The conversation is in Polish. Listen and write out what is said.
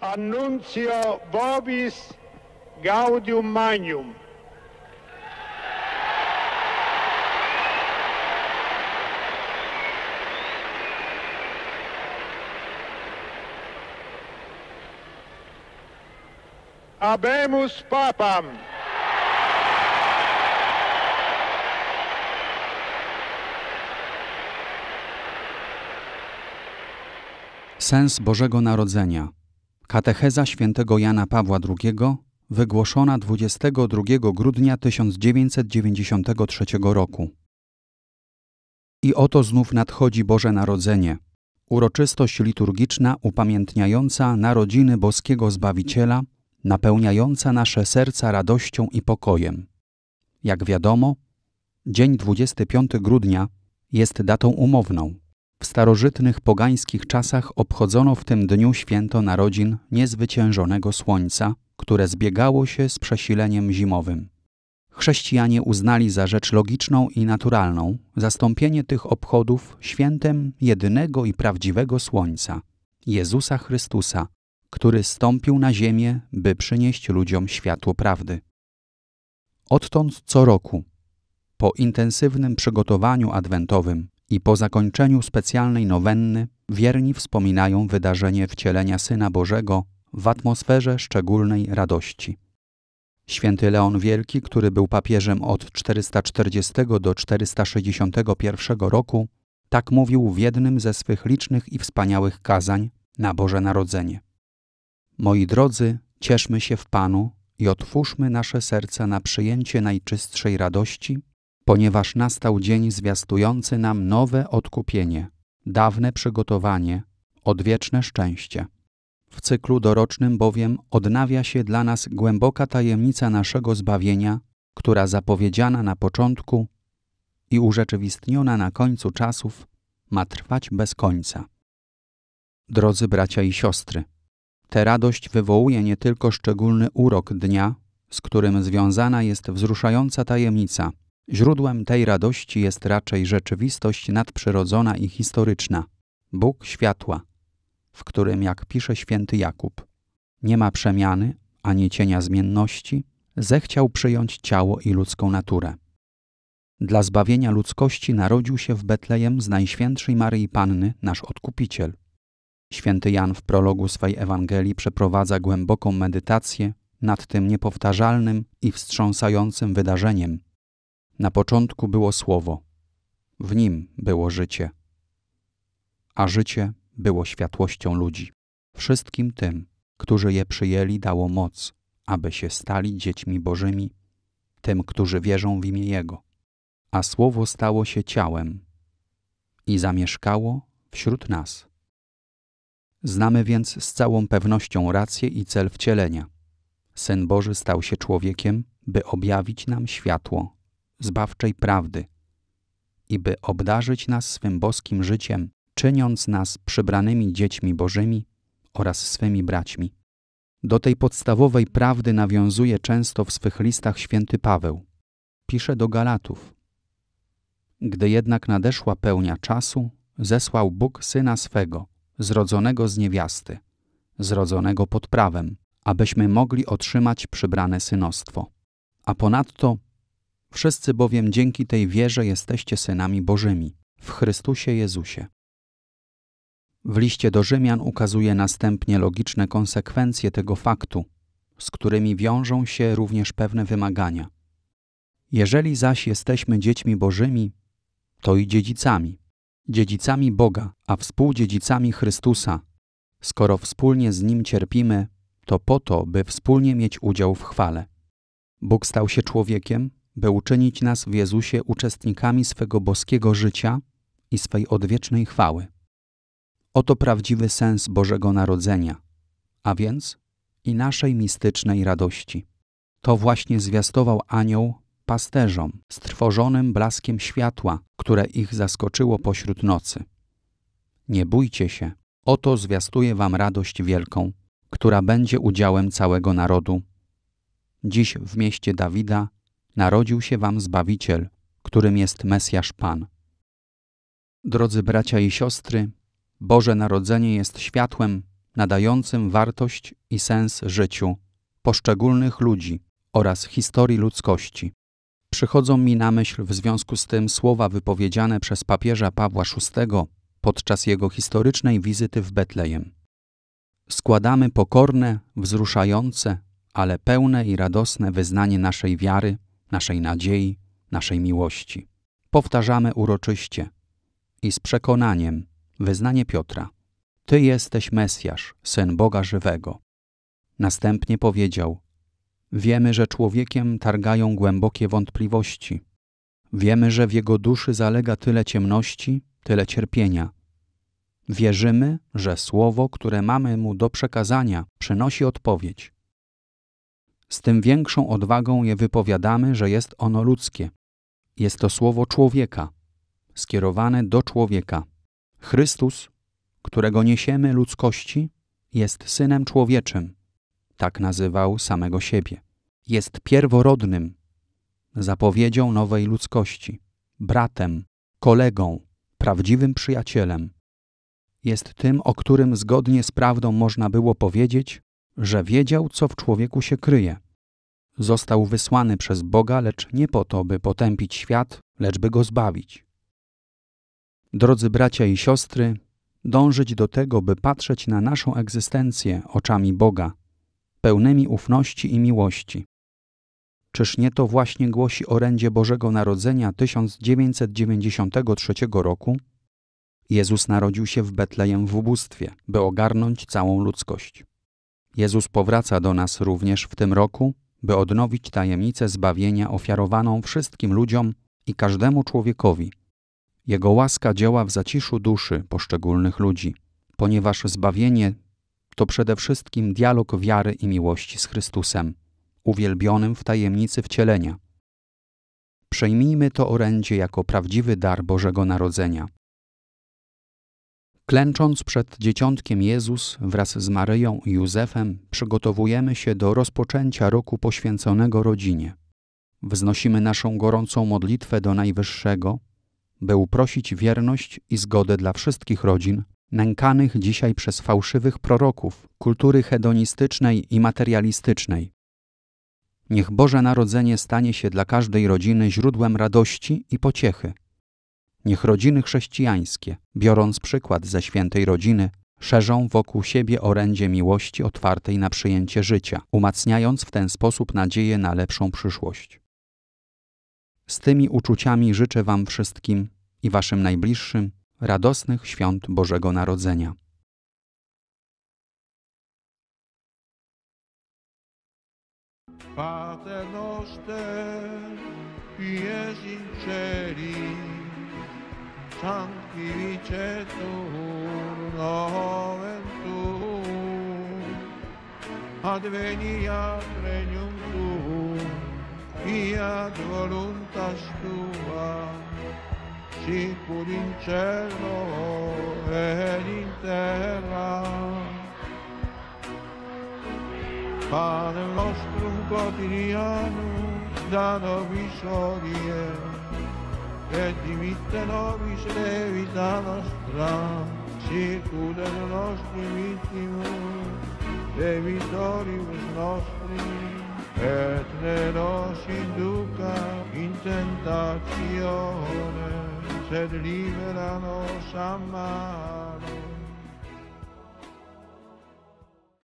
Annuncio Vobis Gaudium Magnum. Abemus Papam. Sens Bożego Narodzenia. Katecheza świętego Jana Pawła II, wygłoszona 22 grudnia 1993 roku. I oto znów nadchodzi Boże Narodzenie, uroczystość liturgiczna upamiętniająca narodziny boskiego Zbawiciela, napełniająca nasze serca radością i pokojem. Jak wiadomo, dzień 25 grudnia jest datą umowną, w starożytnych pogańskich czasach obchodzono w tym dniu święto narodzin niezwyciężonego słońca, które zbiegało się z przesileniem zimowym. Chrześcijanie uznali za rzecz logiczną i naturalną zastąpienie tych obchodów świętem jedynego i prawdziwego słońca Jezusa Chrystusa, który stąpił na ziemię, by przynieść ludziom światło prawdy. Odtąd co roku, po intensywnym przygotowaniu adwentowym, i po zakończeniu specjalnej nowenny wierni wspominają wydarzenie wcielenia Syna Bożego w atmosferze szczególnej radości. Święty Leon Wielki, który był papieżem od 440 do 461 roku, tak mówił w jednym ze swych licznych i wspaniałych kazań na Boże Narodzenie. Moi drodzy, cieszmy się w Panu i otwórzmy nasze serca na przyjęcie najczystszej radości ponieważ nastał dzień zwiastujący nam nowe odkupienie, dawne przygotowanie, odwieczne szczęście. W cyklu dorocznym bowiem odnawia się dla nas głęboka tajemnica naszego zbawienia, która zapowiedziana na początku i urzeczywistniona na końcu czasów ma trwać bez końca. Drodzy bracia i siostry, ta radość wywołuje nie tylko szczególny urok dnia, z którym związana jest wzruszająca tajemnica – Źródłem tej radości jest raczej rzeczywistość nadprzyrodzona i historyczna, Bóg światła, w którym, jak pisze święty Jakub, nie ma przemiany ani cienia zmienności, zechciał przyjąć ciało i ludzką naturę. Dla zbawienia ludzkości narodził się w Betlejem z Najświętszej Maryi Panny nasz Odkupiciel. Święty Jan w prologu swej Ewangelii przeprowadza głęboką medytację nad tym niepowtarzalnym i wstrząsającym wydarzeniem, na początku było Słowo, w nim było życie, a życie było światłością ludzi. Wszystkim tym, którzy je przyjęli, dało moc, aby się stali dziećmi Bożymi, tym, którzy wierzą w imię Jego. A Słowo stało się ciałem i zamieszkało wśród nas. Znamy więc z całą pewnością rację i cel wcielenia. Syn Boży stał się człowiekiem, by objawić nam światło zbawczej prawdy i by obdarzyć nas swym boskim życiem, czyniąc nas przybranymi dziećmi Bożymi oraz swymi braćmi. Do tej podstawowej prawdy nawiązuje często w swych listach święty Paweł. Pisze do Galatów. Gdy jednak nadeszła pełnia czasu, zesłał Bóg Syna swego, zrodzonego z niewiasty, zrodzonego pod prawem, abyśmy mogli otrzymać przybrane synostwo. A ponadto Wszyscy bowiem dzięki tej wierze jesteście synami Bożymi, w Chrystusie Jezusie. W liście do Rzymian ukazuje następnie logiczne konsekwencje tego faktu, z którymi wiążą się również pewne wymagania. Jeżeli zaś jesteśmy dziećmi Bożymi, to i dziedzicami, dziedzicami Boga, a współdziedzicami Chrystusa. Skoro wspólnie z Nim cierpimy, to po to, by wspólnie mieć udział w chwale. Bóg stał się człowiekiem, by uczynić nas w Jezusie uczestnikami swego boskiego życia i swej odwiecznej chwały. Oto prawdziwy sens Bożego Narodzenia, a więc i naszej mistycznej radości. To właśnie zwiastował anioł pasterzom, strwożonym blaskiem światła, które ich zaskoczyło pośród nocy. Nie bójcie się, oto zwiastuje wam radość wielką, która będzie udziałem całego narodu. Dziś w mieście Dawida narodził się wam Zbawiciel, którym jest Mesjasz Pan. Drodzy bracia i siostry, Boże Narodzenie jest światłem nadającym wartość i sens życiu poszczególnych ludzi oraz historii ludzkości. Przychodzą mi na myśl w związku z tym słowa wypowiedziane przez papieża Pawła VI podczas jego historycznej wizyty w Betlejem. Składamy pokorne, wzruszające, ale pełne i radosne wyznanie naszej wiary naszej nadziei, naszej miłości. Powtarzamy uroczyście i z przekonaniem wyznanie Piotra: Ty jesteś Mesjasz, syn Boga żywego. Następnie powiedział: Wiemy, że człowiekiem targają głębokie wątpliwości. Wiemy, że w jego duszy zalega tyle ciemności, tyle cierpienia. Wierzymy, że słowo, które mamy mu do przekazania, przynosi odpowiedź z tym większą odwagą je wypowiadamy, że jest ono ludzkie. Jest to słowo człowieka, skierowane do człowieka. Chrystus, którego niesiemy ludzkości, jest synem człowieczym. Tak nazywał samego siebie. Jest pierworodnym, zapowiedzią nowej ludzkości, bratem, kolegą, prawdziwym przyjacielem. Jest tym, o którym zgodnie z prawdą można było powiedzieć, że wiedział, co w człowieku się kryje. Został wysłany przez Boga, lecz nie po to, by potępić świat, lecz by go zbawić. Drodzy bracia i siostry, dążyć do tego, by patrzeć na naszą egzystencję oczami Boga, pełnymi ufności i miłości. Czyż nie to właśnie głosi orędzie Bożego Narodzenia 1993 roku? Jezus narodził się w Betlejem w ubóstwie, by ogarnąć całą ludzkość. Jezus powraca do nas również w tym roku, by odnowić tajemnicę zbawienia ofiarowaną wszystkim ludziom i każdemu człowiekowi. Jego łaska działa w zaciszu duszy poszczególnych ludzi, ponieważ zbawienie to przede wszystkim dialog wiary i miłości z Chrystusem, uwielbionym w tajemnicy wcielenia. Przejmijmy to orędzie jako prawdziwy dar Bożego Narodzenia, Klęcząc przed dzieciątkiem Jezus wraz z Maryją i Józefem przygotowujemy się do rozpoczęcia roku poświęconego rodzinie. Wznosimy naszą gorącą modlitwę do Najwyższego, by uprosić wierność i zgodę dla wszystkich rodzin, nękanych dzisiaj przez fałszywych proroków kultury hedonistycznej i materialistycznej. Niech Boże Narodzenie stanie się dla każdej rodziny źródłem radości i pociechy – Niech rodziny chrześcijańskie, biorąc przykład ze świętej rodziny, szerzą wokół siebie orędzie miłości otwartej na przyjęcie życia, umacniając w ten sposób nadzieję na lepszą przyszłość. Z tymi uczuciami życzę Wam wszystkim i Waszym najbliższym radosnych świąt Bożego Narodzenia. Pater noster, in Santi Vicetur Noventur Advenia Regnum Tuum Fiat Voluntas Tua Sicur in Cielo ed in Terra Padre nostrum quotidiano da nobis odie e dimitte le vita nostra, sicura nostri vittime, e vittoribus nostri, e ne nos induca in tentazione, se libera nos a